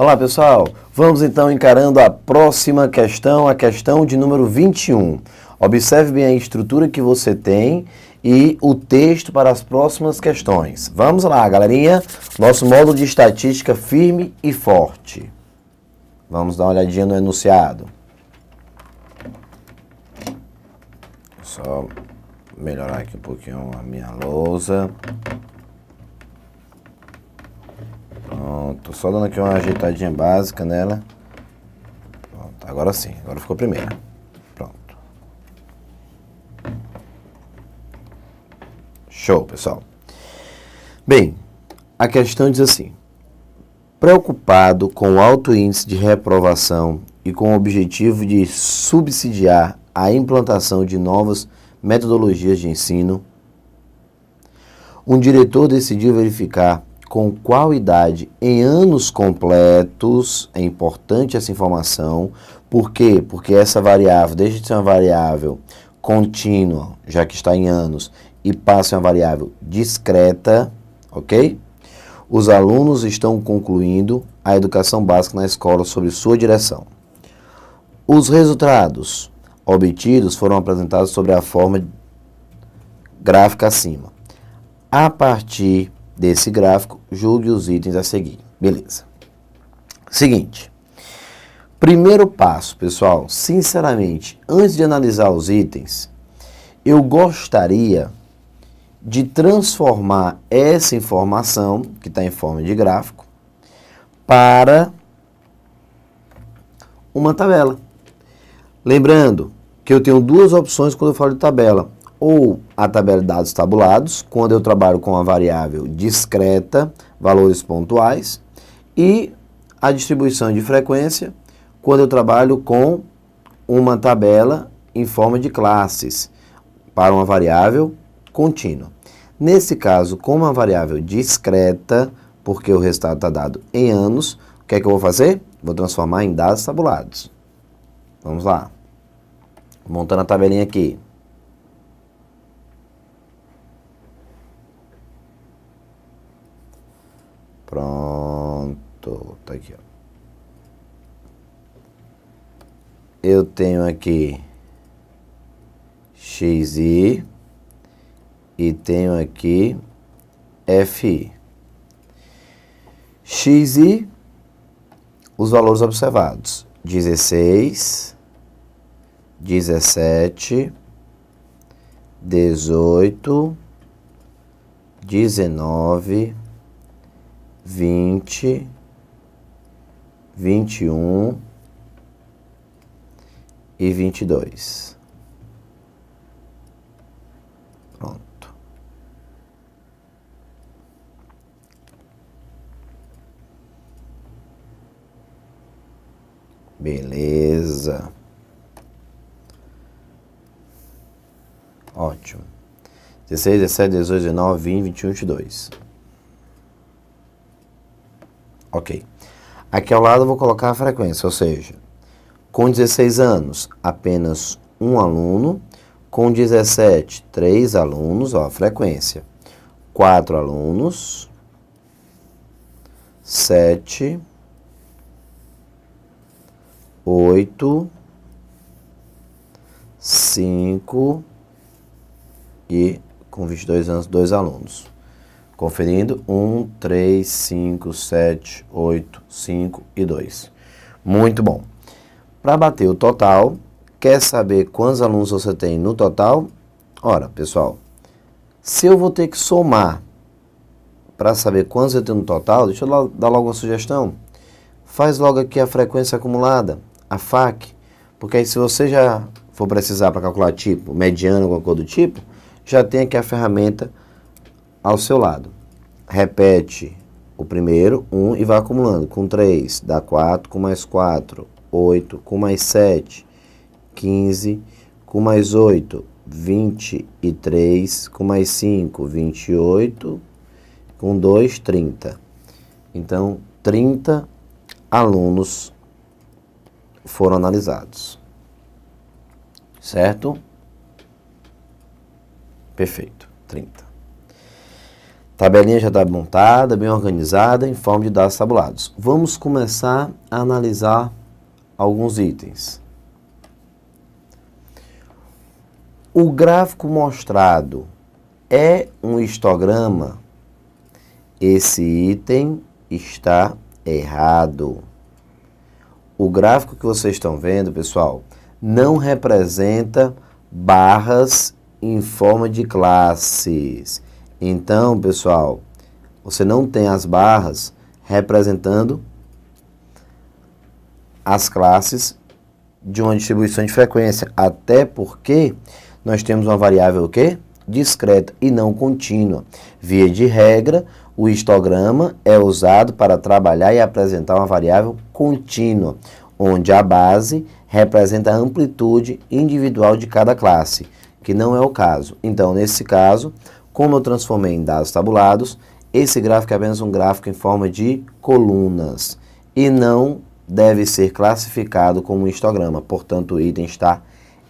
Olá pessoal, vamos então encarando a próxima questão, a questão de número 21. Observe bem a estrutura que você tem e o texto para as próximas questões. Vamos lá, galerinha, nosso módulo de estatística firme e forte. Vamos dar uma olhadinha no enunciado. Só melhorar aqui um pouquinho a minha lousa. Pronto, só dando aqui uma ajeitadinha básica nela. Pronto, agora sim, agora ficou primeiro. Pronto. Show, pessoal. Bem, a questão diz assim. Preocupado com o alto índice de reprovação e com o objetivo de subsidiar a implantação de novas metodologias de ensino, um diretor decidiu verificar com qual idade em anos completos, é importante essa informação. Por quê? Porque essa variável desde ser uma variável contínua, já que está em anos, e passa a uma variável discreta, ok? Os alunos estão concluindo a educação básica na escola sob sua direção. Os resultados obtidos foram apresentados sobre a forma gráfica acima. A partir desse gráfico, julgue os itens a seguir. Beleza. Seguinte. Primeiro passo, pessoal, sinceramente, antes de analisar os itens, eu gostaria de transformar essa informação, que está em forma de gráfico, para uma tabela. Lembrando que eu tenho duas opções quando eu falo de tabela ou a tabela de dados tabulados, quando eu trabalho com a variável discreta, valores pontuais, e a distribuição de frequência, quando eu trabalho com uma tabela em forma de classes para uma variável contínua. Nesse caso, com uma variável discreta, porque o resultado está dado em anos, o que é que eu vou fazer? Vou transformar em dados tabulados. Vamos lá. Montando a tabelinha aqui. Pronto, tá aqui, ó. Eu tenho aqui XI e tenho aqui FI. XI, os valores observados, 16, 17, 18, 19, vinte, vinte e um e vinte e dois. Pronto. Beleza. Ótimo. dezesseis, dezessete, dezoito, dezenove, vinte, vinte e um, e dois. Ok. Aqui ao lado eu vou colocar a frequência, ou seja, com 16 anos, apenas um aluno. Com 17, três alunos, ó, a frequência. 4 alunos. 7. 8. 5. E com 22 anos, 2 alunos. Conferindo, 1, 3, 5, 7, 8, 5 e 2. Muito bom. Para bater o total, quer saber quantos alunos você tem no total? Ora, pessoal, se eu vou ter que somar para saber quantos eu tenho no total, deixa eu dar logo uma sugestão. Faz logo aqui a frequência acumulada, a FAC, porque aí se você já for precisar para calcular tipo, mediano, alguma coisa do tipo, já tem aqui a ferramenta ao seu lado. Repete o primeiro, 1, um, e vai acumulando. Com 3, dá 4, com mais 4, 8, com mais 7, 15, com mais 8, 23, com mais 5, 28, com 2, 30. Então, 30 alunos foram analisados. Certo? Perfeito, 30. Tabelinha já está montada, bem organizada, em forma de dados tabulados. Vamos começar a analisar alguns itens. O gráfico mostrado é um histograma? Esse item está errado. O gráfico que vocês estão vendo, pessoal, não representa barras em forma de classes então, pessoal, você não tem as barras representando as classes de uma distribuição de frequência, até porque nós temos uma variável o quê? discreta e não contínua. Via de regra, o histograma é usado para trabalhar e apresentar uma variável contínua, onde a base representa a amplitude individual de cada classe, que não é o caso. Então, nesse caso, como eu transformei em dados tabulados, esse gráfico é apenas um gráfico em forma de colunas e não deve ser classificado como um histograma. Portanto, o item está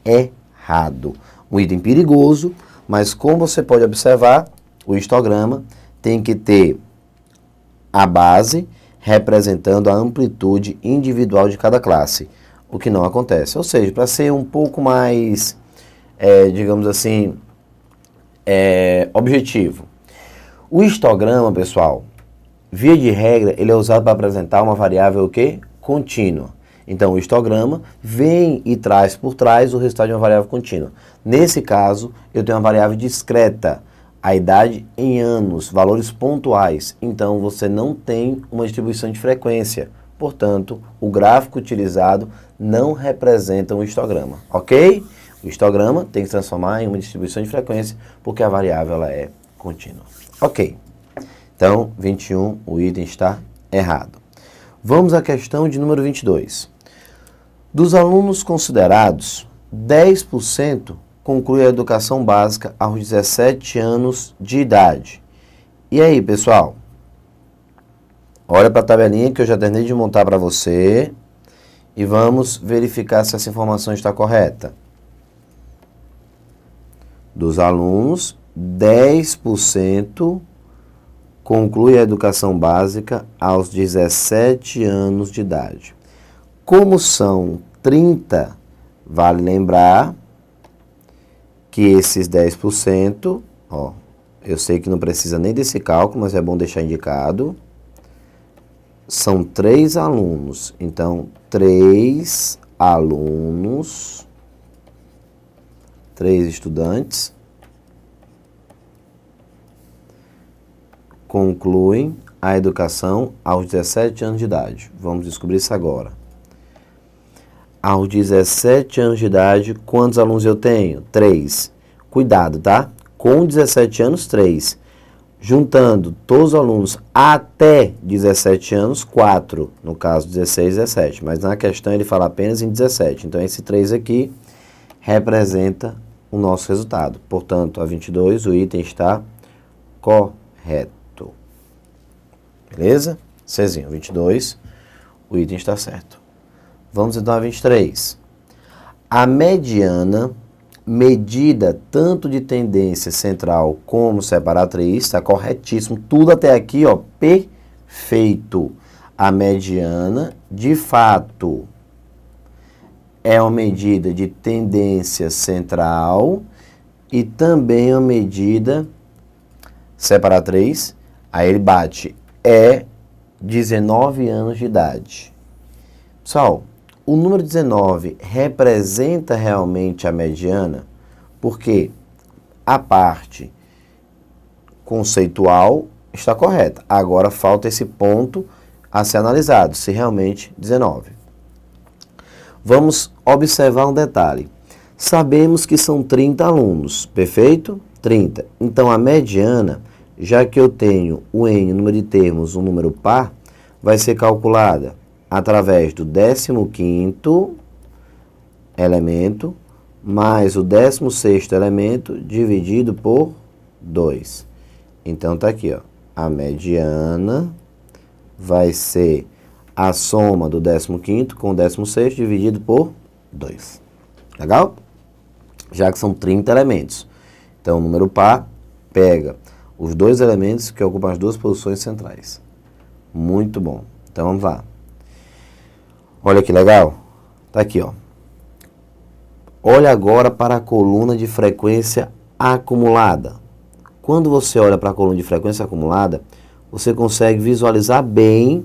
errado. Um item perigoso, mas como você pode observar, o histograma tem que ter a base representando a amplitude individual de cada classe, o que não acontece. Ou seja, para ser um pouco mais, é, digamos assim, é, objetivo. O histograma, pessoal, via de regra, ele é usado para apresentar uma variável o quê? contínua. Então, o histograma vem e traz por trás o resultado de uma variável contínua. Nesse caso, eu tenho uma variável discreta, a idade em anos, valores pontuais. Então, você não tem uma distribuição de frequência. Portanto, o gráfico utilizado não representa um histograma, ok? O histograma tem que se transformar em uma distribuição de frequência, porque a variável ela é contínua. Ok. Então, 21, o item está errado. Vamos à questão de número 22. Dos alunos considerados, 10% conclui a educação básica aos 17 anos de idade. E aí, pessoal? Olha para a tabelinha que eu já terminei de montar para você e vamos verificar se essa informação está correta dos alunos, 10% conclui a educação básica aos 17 anos de idade. Como são 30, vale lembrar que esses 10%, ó, eu sei que não precisa nem desse cálculo, mas é bom deixar indicado. São três alunos. Então, três alunos três estudantes concluem a educação aos 17 anos de idade. Vamos descobrir isso agora. Aos 17 anos de idade, quantos alunos eu tenho? Três. Cuidado, tá? Com 17 anos, três. Juntando todos os alunos até 17 anos, quatro. No caso, 16, 17. Mas na questão ele fala apenas em 17. Então, esse três aqui representa o nosso resultado. Portanto, a 22, o item está correto. Beleza? Czinho, 22, o item está certo. Vamos então a 23. A mediana, medida tanto de tendência central como separatriz, está corretíssimo. Tudo até aqui, ó, perfeito. A mediana, de fato, é uma medida de tendência central e também uma medida, separar três, aí ele bate, é 19 anos de idade. Pessoal, o número 19 representa realmente a mediana, porque a parte conceitual está correta. Agora falta esse ponto a ser analisado, se realmente 19 vamos observar um detalhe. Sabemos que são 30 alunos, perfeito? 30. Então, a mediana, já que eu tenho o N número de termos, um número par, vai ser calculada através do 15º elemento mais o 16º elemento dividido por 2. Então, está aqui, ó. A mediana vai ser a soma do 15 com o 16 dividido por 2. Legal? Já que são 30 elementos. Então, o número par pega os dois elementos que ocupam as duas posições centrais. Muito bom. Então, vamos lá. Olha que legal. Está aqui, ó. Olha agora para a coluna de frequência acumulada. Quando você olha para a coluna de frequência acumulada, você consegue visualizar bem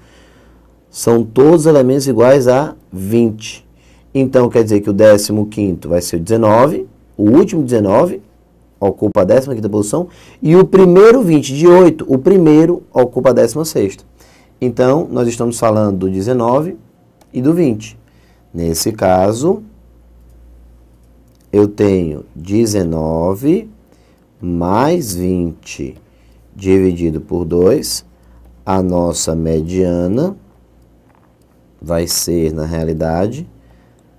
são todos elementos iguais a 20. Então, quer dizer que o 15º vai ser o 19, o último 19 ocupa a 15ª posição, e o primeiro 20 de 8, o primeiro ocupa a 16ª. Então, nós estamos falando do 19 e do 20. Nesse caso, eu tenho 19 mais 20 dividido por 2, a nossa mediana vai ser, na realidade,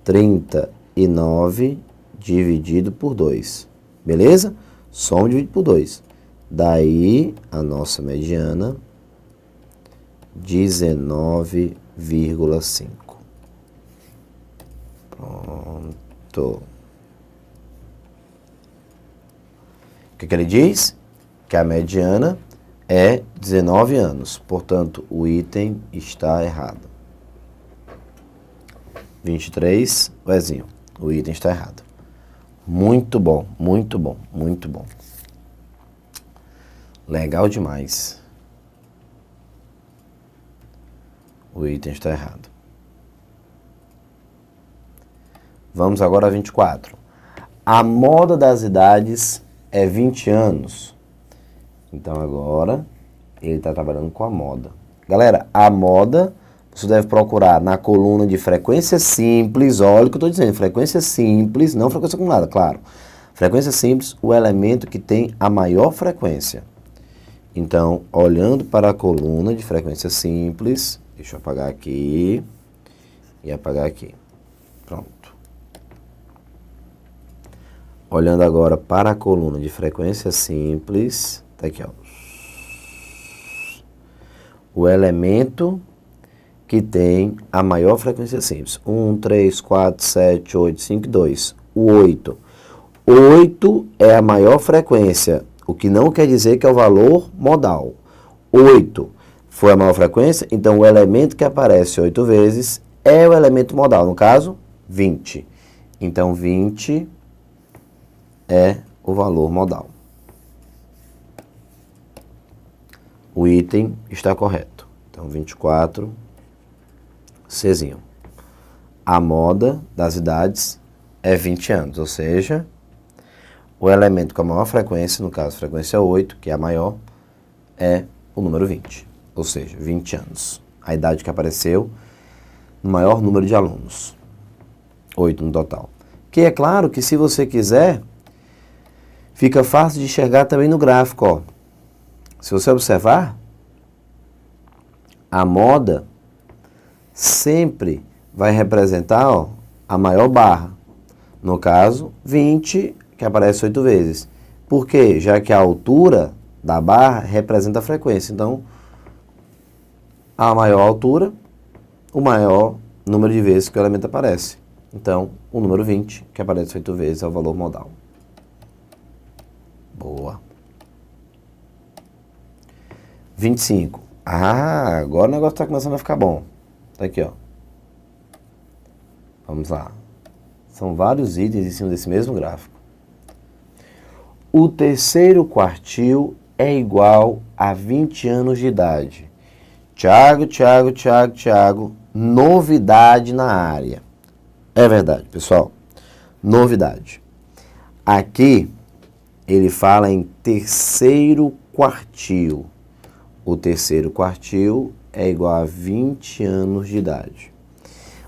39 dividido por 2. Beleza? Soma dividido por 2. Daí, a nossa mediana, 19,5. Pronto. O que, que ele diz? Que a mediana é 19 anos. Portanto, o item está errado. 23, Ezinho, o item está errado. Muito bom, muito bom, muito bom. Legal demais. O item está errado. Vamos agora a 24. A moda das idades é 20 anos. Então agora ele está trabalhando com a moda. Galera, a moda você deve procurar na coluna de frequência simples, olha o que eu estou dizendo, frequência simples, não frequência acumulada, claro. Frequência simples, o elemento que tem a maior frequência. Então, olhando para a coluna de frequência simples, deixa eu apagar aqui e apagar aqui. Pronto. Olhando agora para a coluna de frequência simples, tá aqui, ó. O elemento que tem a maior frequência simples. 1, 3, 4, 7, 8, 5, 2. O 8. 8 é a maior frequência, o que não quer dizer que é o valor modal. 8 foi a maior frequência, então o elemento que aparece 8 vezes é o elemento modal, no caso, 20. Então, 20 é o valor modal. O item está correto. Então, 24 Czinho. A moda das idades é 20 anos, ou seja, o elemento com a maior frequência, no caso frequência 8, que é a maior, é o número 20, ou seja, 20 anos. A idade que apareceu no maior número de alunos, 8 no total. Que é claro que se você quiser, fica fácil de enxergar também no gráfico. Ó. Se você observar, a moda sempre vai representar ó, a maior barra. No caso, 20, que aparece oito vezes. Por quê? Já que a altura da barra representa a frequência. Então, a maior altura, o maior número de vezes que o elemento aparece. Então, o número 20, que aparece oito vezes, é o valor modal. Boa. 25. Ah, agora o negócio está começando a ficar bom. Tá aqui, ó. Vamos lá. São vários itens em cima desse mesmo gráfico. O terceiro quartil é igual a 20 anos de idade. Tiago, Tiago, Tiago, Tiago, novidade na área. É verdade, pessoal. Novidade. Aqui ele fala em terceiro quartil. O terceiro quartil é igual a 20 anos de idade.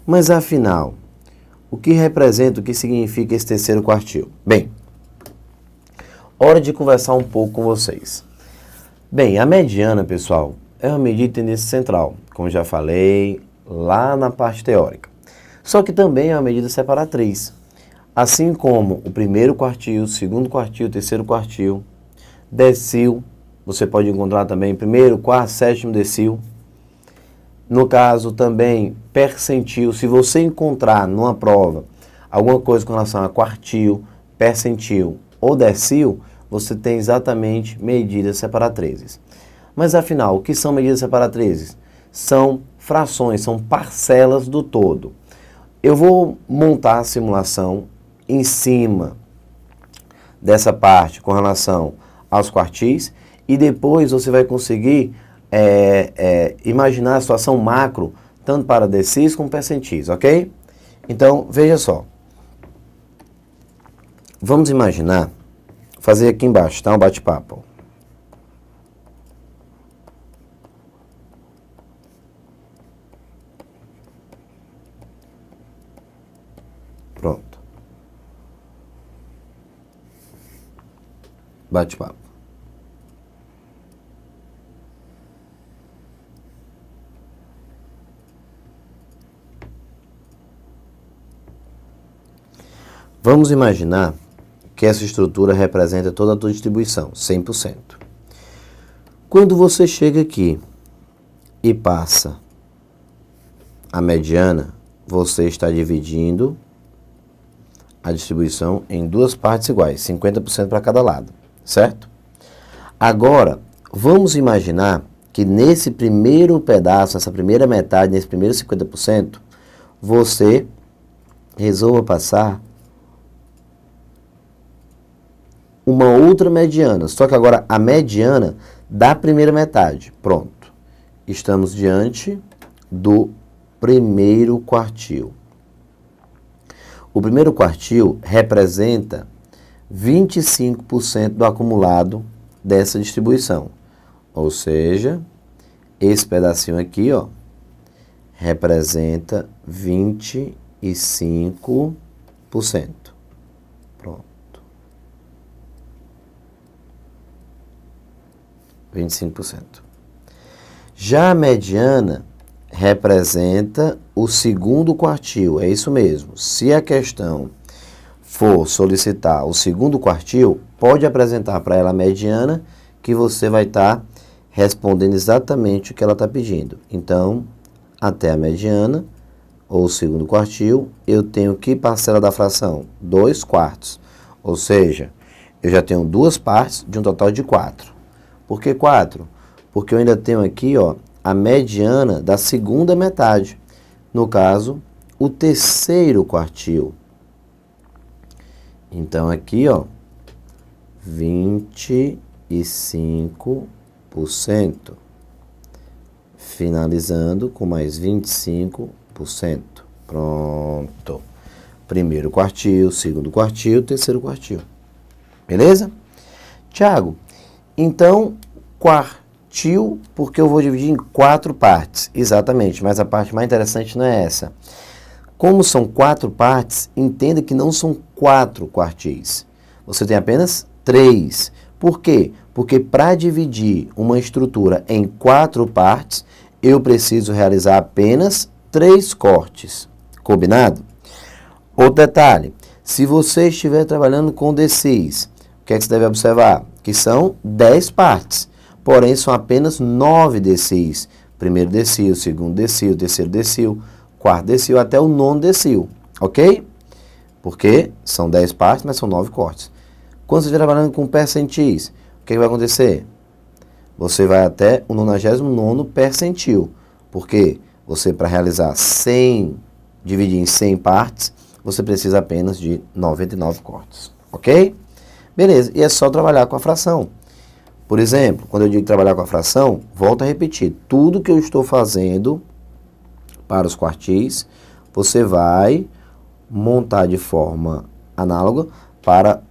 Mas afinal, o que representa, o que significa esse terceiro quartil? Bem, hora de conversar um pouco com vocês. Bem, a mediana, pessoal, é uma medida de tendência central, como já falei lá na parte teórica. Só que também é uma medida separatriz. Assim como o primeiro quartil, o segundo quartil, o terceiro quartil, decil, você pode encontrar também primeiro, quarto, sétimo decil, no caso também, percentil, se você encontrar numa prova alguma coisa com relação a quartil, percentil ou decil, você tem exatamente medidas separatrizes. Mas afinal, o que são medidas separatrizes? São frações, são parcelas do todo. Eu vou montar a simulação em cima dessa parte com relação aos quartis e depois você vai conseguir é, é, imaginar a situação macro, tanto para DCs como percentis, ok? Então, veja só. Vamos imaginar, fazer aqui embaixo, tá? Um bate-papo. Pronto. Bate-papo. Vamos imaginar que essa estrutura representa toda a tua distribuição, 100%. Quando você chega aqui e passa a mediana, você está dividindo a distribuição em duas partes iguais, 50% para cada lado, certo? Agora, vamos imaginar que nesse primeiro pedaço, nessa primeira metade, nesse primeiro 50%, você resolva passar uma outra mediana. Só que agora a mediana da primeira metade. Pronto. Estamos diante do primeiro quartil. O primeiro quartil representa 25% do acumulado dessa distribuição. Ou seja, esse pedacinho aqui, ó, representa 25%. Pronto. 25%. Já a mediana representa o segundo quartil, é isso mesmo. Se a questão for solicitar o segundo quartil, pode apresentar para ela a mediana que você vai estar tá respondendo exatamente o que ela está pedindo. Então, até a mediana ou o segundo quartil, eu tenho que parcela da fração? 2 quartos. Ou seja, eu já tenho duas partes de um total de 4. Por que 4? Porque eu ainda tenho aqui ó, a mediana da segunda metade. No caso, o terceiro quartil. Então, aqui, ó, 25%. Finalizando com mais 25%. Pronto. Primeiro quartil, segundo quartil, terceiro quartil. Beleza? Tiago, então, quartil, porque eu vou dividir em quatro partes, exatamente, mas a parte mais interessante não é essa. Como são quatro partes, entenda que não são quatro quartis. Você tem apenas três. Por quê? Porque para dividir uma estrutura em quatro partes, eu preciso realizar apenas três cortes. Combinado? Outro detalhe, se você estiver trabalhando com D6, o que é que você deve observar? que são 10 partes. Porém, são apenas 9 decis. Primeiro decil, segundo decil, terceiro decil, quarto decil, até o nono decil. Ok? Porque são 10 partes, mas são 9 cortes. Quando você estiver trabalhando com percentis, o que, vai acontecer? Você vai até o 99 percentil. Porque você, para realizar 100, dividir em 100 partes, você precisa apenas de 99 cortes. Ok? Beleza, e é só trabalhar com a fração. Por exemplo, quando eu digo trabalhar com a fração, volto a repetir, tudo que eu estou fazendo para os quartis, você vai montar de forma análoga para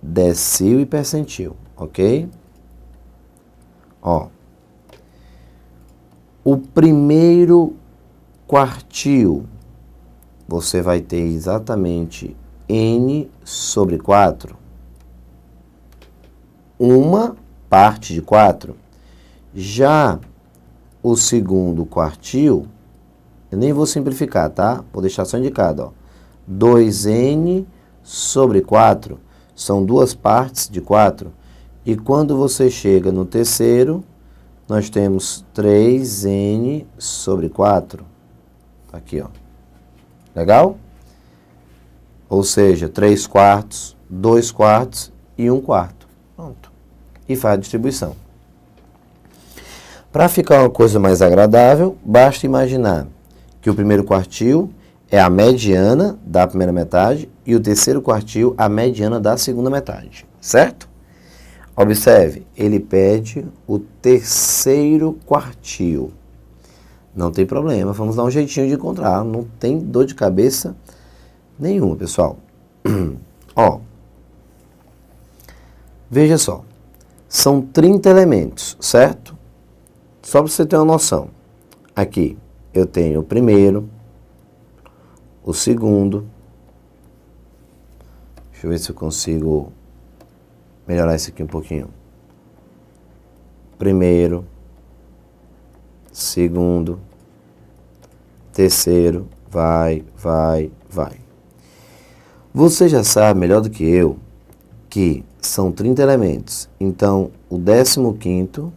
decil e percentil, ok? Ó, o primeiro quartil, você vai ter exatamente n sobre 4 uma parte de 4. Já o segundo quartil, eu nem vou simplificar, tá? Vou deixar só indicado, ó. 2n sobre 4 são duas partes de 4. E quando você chega no terceiro, nós temos 3n sobre 4. Tá aqui, ó. Legal? Ou seja, 3 quartos, 2 quartos e 1 quarto. Pronto e faz a distribuição. Para ficar uma coisa mais agradável, basta imaginar que o primeiro quartil é a mediana da primeira metade e o terceiro quartil a mediana da segunda metade, certo? Observe, ele pede o terceiro quartil. Não tem problema, vamos dar um jeitinho de encontrar, não tem dor de cabeça nenhuma, pessoal. Ó, veja só são 30 elementos, certo? Só para você ter uma noção. Aqui eu tenho o primeiro, o segundo. Deixa eu ver se eu consigo melhorar isso aqui um pouquinho. Primeiro, segundo, terceiro, vai, vai, vai. Você já sabe melhor do que eu que são 30 elementos. Então, o 15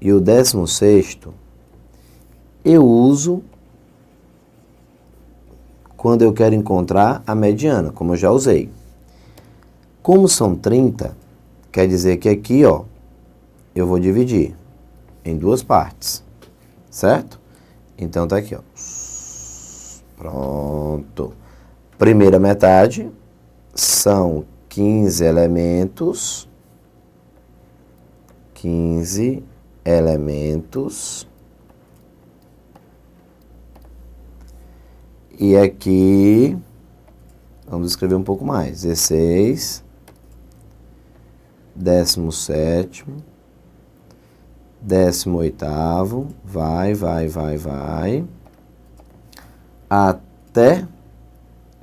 e o 16 eu uso quando eu quero encontrar a mediana, como eu já usei. Como são 30, quer dizer que aqui, ó, eu vou dividir em duas partes, certo? Então tá aqui, ó. Pronto. Primeira metade são 15 elementos, 15 elementos. E aqui, vamos escrever um pouco mais, 16, 17, 18, vai, vai, vai, vai, até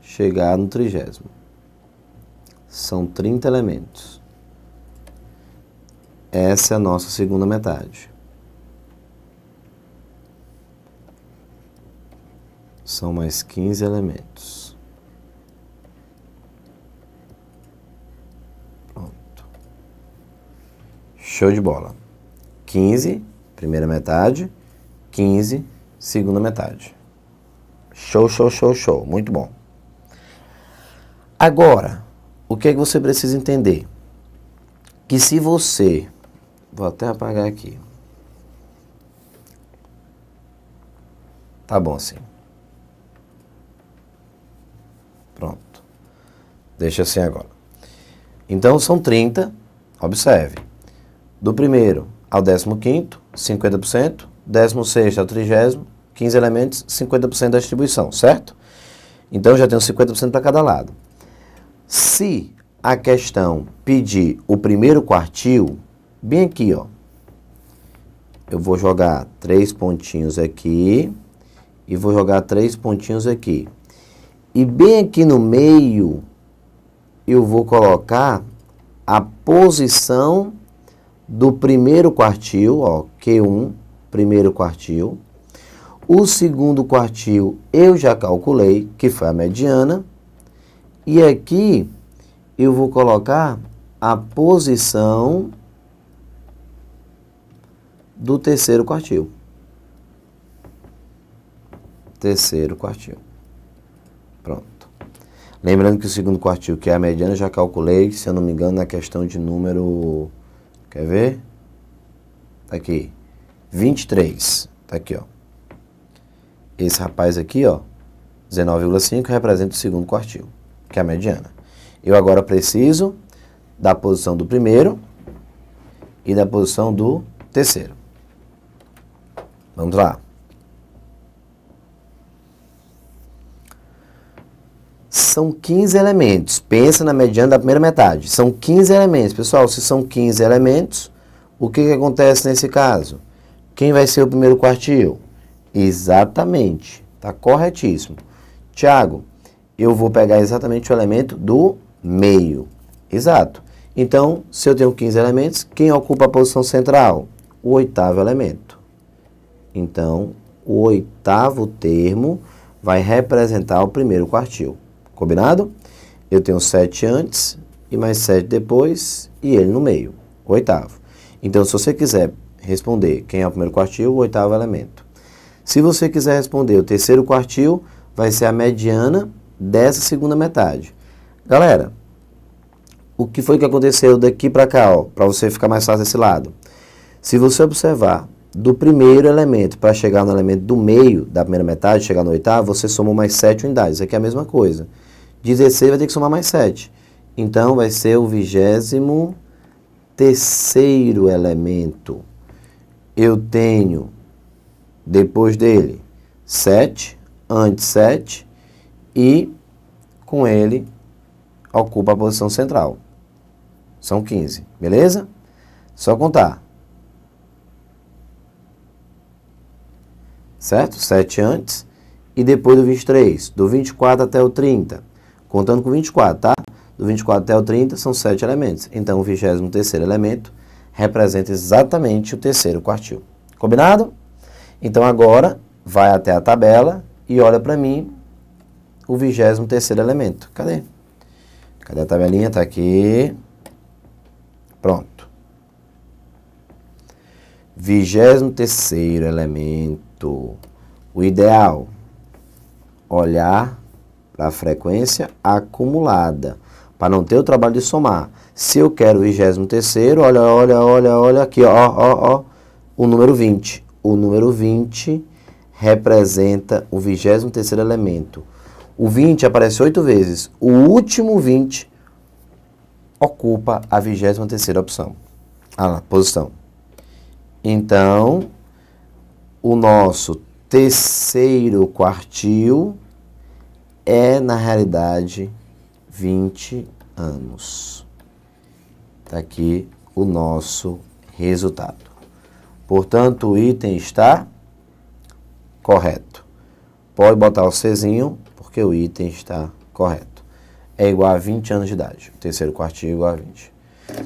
chegar no trigésimo são 30 elementos. Essa é a nossa segunda metade. São mais 15 elementos. Pronto. Show de bola. 15, primeira metade. 15, segunda metade. Show, show, show, show. Muito bom. Agora, o que é que você precisa entender? Que se você. Vou até apagar aqui. Tá bom, assim, Pronto. Deixa assim agora. Então são 30, observe. Do primeiro ao décimo quinto, 50%, sexto ao trigésimo, 15 elementos, 50% da distribuição, certo? Então já tenho 50% para cada lado. Se a questão pedir o primeiro quartil, bem aqui, ó. Eu vou jogar três pontinhos aqui e vou jogar três pontinhos aqui. E bem aqui no meio, eu vou colocar a posição do primeiro quartil, ó, Q1, primeiro quartil. O segundo quartil eu já calculei, que foi a mediana. E aqui eu vou colocar a posição do terceiro quartil. Terceiro quartil. Pronto. Lembrando que o segundo quartil, que é a mediana, já calculei, se eu não me engano, na questão de número... Quer ver? Tá aqui. 23. Tá aqui, ó. Esse rapaz aqui, ó, 19,5, representa o segundo quartil que é a mediana. Eu agora preciso da posição do primeiro e da posição do terceiro. Vamos lá. São 15 elementos. Pensa na mediana da primeira metade. São 15 elementos. Pessoal, se são 15 elementos, o que, que acontece nesse caso? Quem vai ser o primeiro quartil? Exatamente. Está corretíssimo. Tiago, eu vou pegar exatamente o elemento do meio. Exato. Então, se eu tenho 15 elementos, quem ocupa a posição central? O oitavo elemento. Então, o oitavo termo vai representar o primeiro quartil. Combinado? Eu tenho 7 antes e mais 7 depois e ele no meio, o oitavo. Então, se você quiser responder quem é o primeiro quartil, o oitavo elemento. Se você quiser responder o terceiro quartil, vai ser a mediana dessa segunda metade. Galera, o que foi que aconteceu daqui para cá, para você ficar mais fácil desse lado? Se você observar do primeiro elemento para chegar no elemento do meio da primeira metade, chegar no oitavo, você somou mais 7 unidades. Aqui é a mesma coisa. 16 vai ter que somar mais 7. Então, vai ser o vigésimo terceiro elemento. Eu tenho, depois dele, 7, antes 7, e com ele ocupa a posição central. São 15, beleza? Só contar. Certo? 7 antes e depois do 23, do 24 até o 30. Contando com 24, tá? Do 24 até o 30 são 7 elementos. Então o 23 elemento representa exatamente o terceiro quartil. Combinado? Então agora vai até a tabela e olha para mim o vigésimo terceiro elemento. Cadê? Cadê a tabelinha? Está aqui. Pronto. Vigésimo terceiro elemento. O ideal, olhar para a frequência acumulada, para não ter o trabalho de somar. Se eu quero o vigésimo terceiro, olha, olha, olha, olha aqui, ó, ó, ó, o número 20. O número 20 representa o vigésimo terceiro elemento. O 20 aparece oito vezes. O último 20 ocupa a 23 terceira opção, a ah, posição. Então, o nosso terceiro quartil é, na realidade, 20 anos. Está aqui o nosso resultado. Portanto, o item está correto. Pode botar o Czinho que o item está correto. É igual a 20 anos de idade. O terceiro quartil é igual a 20.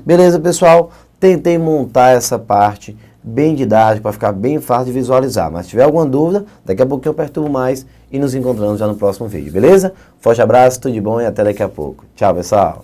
Beleza, pessoal? Tentei montar essa parte bem didática para ficar bem fácil de visualizar. Mas se tiver alguma dúvida, daqui a pouco eu perturbo mais e nos encontramos já no próximo vídeo, beleza? Forte abraço, tudo de bom e até daqui a pouco. Tchau, pessoal!